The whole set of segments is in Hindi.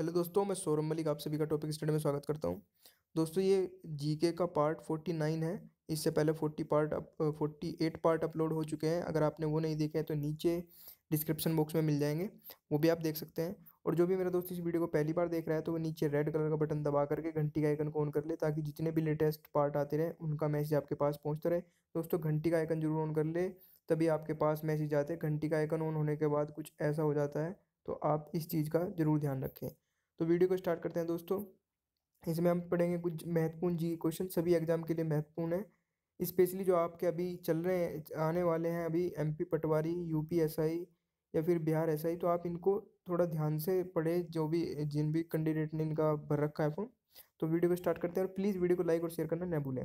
हेलो दोस्तों मैं सौरभ मलिक आप सभी का टॉपिक स्टडी में स्वागत करता हूँ दोस्तों ये जीके का पार्ट फोर्टी नाइन है इससे पहले forty part forty eight part upload हो चुके हैं अगर आपने वो नहीं देखे हैं तो नीचे डिस्क्रिप्शन बॉक्स में मिल जाएंगे वो भी आप देख सकते हैं और जो भी मेरा दोस्त इस वीडियो को पहली बार देख रहा है तो वो नीचे रेड कलर का बटन दबा करके घंटी का आइकन को ऑन कर ले ताकि जितने भी लेटेस्ट पार्ट आते रहे उनका मैसेज आपके पास पहुँचता रहे दोस्तों घंटी का आइकन जरूर ऑन कर ले तभी आपके पास मैसेज आते घंटी का आइकन ऑन होने के बाद कुछ ऐसा हो जाता है तो आप इस चीज़ का ज़रूर ध्यान रखें तो वीडियो को स्टार्ट करते हैं दोस्तों इसमें हम पढ़ेंगे कुछ महत्वपूर्ण जी क्वेश्चन सभी एग्जाम के लिए महत्वपूर्ण है स्पेशली जो आपके अभी चल रहे हैं आने वाले हैं अभी एम पटवारी यू पी या फिर बिहार एस तो आप इनको थोड़ा ध्यान से पढ़े जो भी जिन भी कैंडिडेट ने इनका भर रखा है फोन तो वीडियो को स्टार्ट करते हैं और प्लीज़ वीडियो को लाइक और शेयर करना न भूलें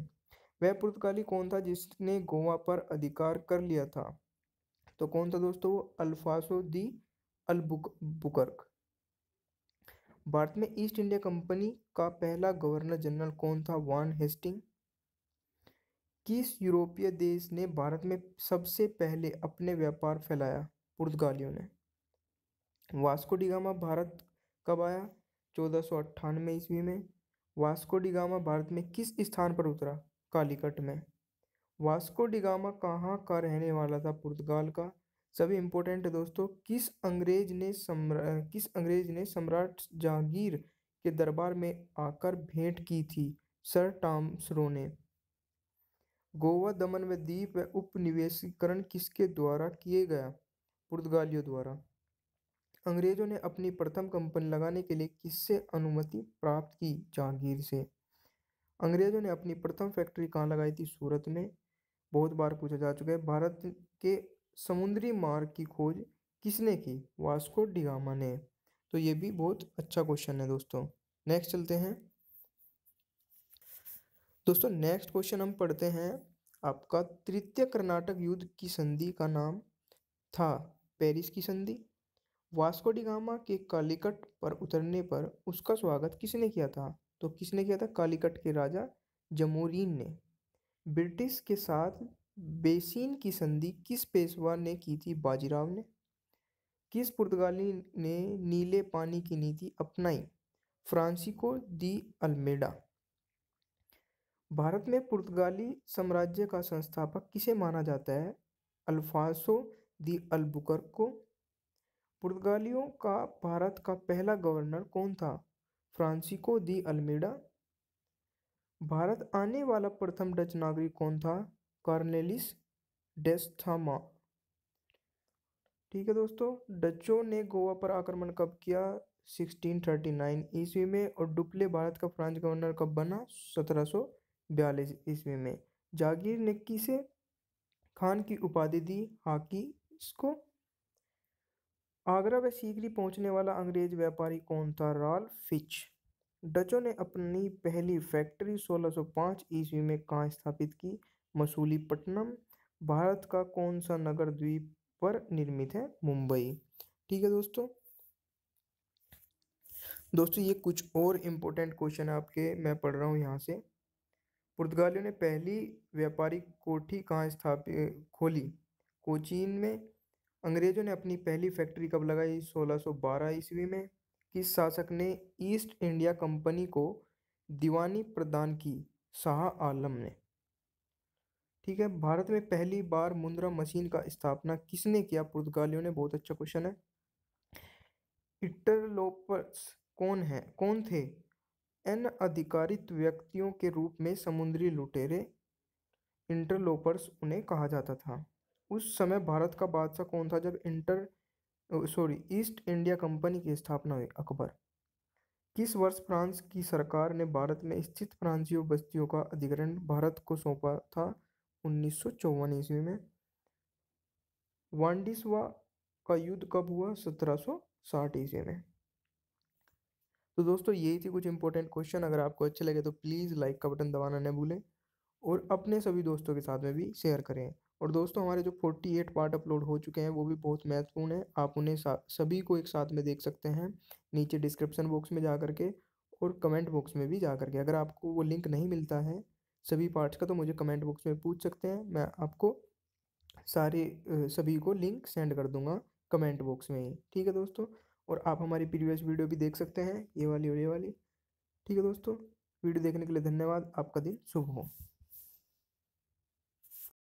वह पुर्तगाली कौन था जिसने गोवा पर अधिकार कर लिया था तो कौन था दोस्तों वो अल्फासो दी बुकर्क भारत में ईस्ट इंडिया कंपनी का पहला गवर्नर जनरल कौन था वॉन हेस्टिंग किस यूरोपीय देश ने भारत में सबसे पहले अपने व्यापार फैलाया पुर्तगालियों ने वास्को डिगामा भारत कब आया चौदह सौ अट्ठानवे ईस्वी में वास्को डिगामा भारत में किस स्थान पर उतरा कालीकट में वास्को डिगामा कहाँ का रहने वाला था पुर्तगाल का सभी इम्पोर्टेंट है दोस्तों किस अंग्रेज ने सम्रा किस अंग्रेज ने सम्राट जहांगीर के दरबार में आकर भेंट की थी सर टॉम्सरो ने गोवा दमन व दीप व उपनिवेशीकरण किसके द्वारा किए गया पुर्तगालियों द्वारा अंग्रेजों ने अपनी प्रथम कंपनी लगाने के लिए किससे अनुमति प्राप्त की जहांगीर से अंग्रेजों ने अपनी प्रथम फैक्ट्री कहाँ लगाई थी सूरत में बहुत बार पूछा जा चुका है भारत के समुद्री मार्ग की खोज किसने की वास्को डिगामा ने तो ये भी बहुत अच्छा क्वेश्चन है दोस्तों नेक्स्ट चलते हैं दोस्तों नेक्स्ट क्वेश्चन हम पढ़ते हैं आपका तृतीय कर्नाटक युद्ध की संधि का नाम था पेरिस की संधि वास्को डिगामा के कालीकट पर उतरने पर उसका स्वागत किसने किया था तो किसने किया था कालीकट के राजा जमोरीन ने ब्रिटिश के साथ बेसिन की संधि किस पेशवा ने की थी बाजीराव ने किस पुर्तगाली ने नीले पानी की नीति अपनाई फ्रांसिको दी अल्मेडा भारत में पुर्तगाली साम्राज्य का संस्थापक किसे माना जाता है अल्फांसो दी अल्बुकर को पुर्तगालियों का भारत का पहला गवर्नर कौन था फ्रांसिको दी अल्मेडा भारत आने वाला प्रथम डच नागरिक कौन था कॉर्नेलिस डेस्थमा ठीक है दोस्तों डचों ने गोवा पर आक्रमण कब किया 1639 ईस्वी में और डुप्ले भारत का फ्रांस गवर्नर कब बना 1742 ईस्वी में जागीर ने किसे खान की उपाधि दी हाकी इसको आगरा व सीकरी पहुंचने वाला अंग्रेज व्यापारी कौन था रॉल फिच डचों ने अपनी पहली फैक्ट्री 1605 ईस्वी में कहाँ स्थापित की मसूलीपट्टनम भारत का कौन सा नगर द्वीप पर निर्मित है मुंबई ठीक है दोस्तों दोस्तों ये कुछ और इम्पोर्टेंट क्वेश्चन है आपके मैं पढ़ रहा हूँ यहाँ से पुर्तगालियों ने पहली व्यापारिक कोठी कहाँ स्थापित खोली कोचीन में अंग्रेजों ने अपनी पहली फैक्ट्री कब लगाई 1612 ईस्वी में किस शासक ने ईस्ट इंडिया कंपनी को दीवानी प्रदान की शाह आलम ने ठीक है भारत में पहली बार मुन्द्रा मशीन का स्थापना किसने किया पुर्तगालियों ने बहुत अच्छा क्वेश्चन है इंटरलोपर्स कौन है कौन थे एन अधिकारित व्यक्तियों के रूप में समुद्री लुटेरे इंटरलोपर्स उन्हें कहा जाता था उस समय भारत का बादशाह कौन था जब inter sorry East India Company की स्थापना हुई अकबर किस वर्ष फ्रांस की सरकार ने भारत में स्थित फ्रांसीसी बस्तियों का अधिग्रहण भारत को सौंपा था उन्नीस सौ चौवन ईस्वी में वांडिसवा का युद्ध कब हुआ सत्रह सौ साठ ईस्वी में तो दोस्तों यही थी कुछ इंपॉर्टेंट क्वेश्चन अगर आपको अच्छे लगे तो प्लीज़ लाइक का बटन दबाना न भूलें और अपने सभी दोस्तों के साथ में भी शेयर करें और दोस्तों हमारे जो फोर्टी एट पार्ट अपलोड हो चुके हैं वो भी बहुत महत्वपूर्ण है आप उन्हें सभी को एक साथ में देख सकते हैं नीचे डिस्क्रिप्शन बॉक्स में जा के और कमेंट बॉक्स में भी जा के अगर आपको वो लिंक नहीं मिलता है सभी पार्ट्स का तो मुझे कमेंट बॉक्स में पूछ सकते हैं मैं आपको सारे सभी को लिंक सेंड कर दूंगा कमेंट बॉक्स में ही ठीक है दोस्तों और आप हमारी प्रीवियस वीडियो भी देख सकते हैं ये वाली और ये वाली ठीक है दोस्तों वीडियो देखने के लिए धन्यवाद आपका दिन शुभ हो